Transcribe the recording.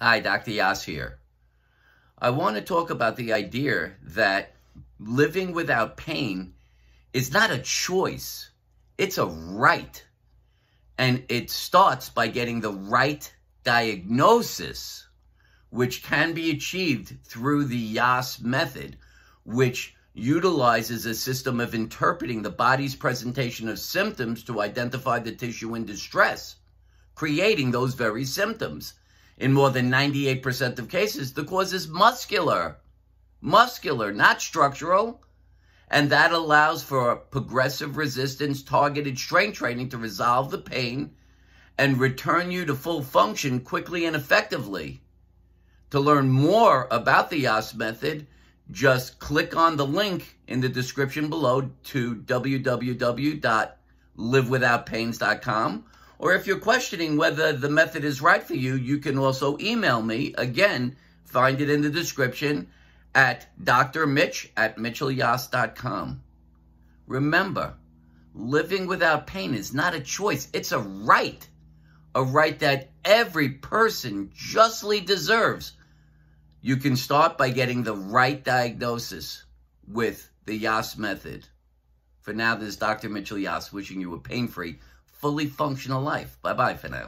Hi, Dr. Yas here. I want to talk about the idea that living without pain is not a choice. It's a right. And it starts by getting the right diagnosis, which can be achieved through the YAS method, which utilizes a system of interpreting the body's presentation of symptoms to identify the tissue in distress, creating those very symptoms. In more than 98% of cases, the cause is muscular, muscular, not structural. And that allows for progressive resistance, targeted strength training to resolve the pain and return you to full function quickly and effectively. To learn more about the YAS method, just click on the link in the description below to www.livewithoutpains.com or if you're questioning whether the method is right for you, you can also email me. Again, find it in the description at drmitch at mitchellyas.com. Remember, living without pain is not a choice. It's a right. A right that every person justly deserves. You can start by getting the right diagnosis with the Yas method. For now, this is Dr. Mitchell Yas wishing you a pain-free, fully functional life. Bye-bye for now.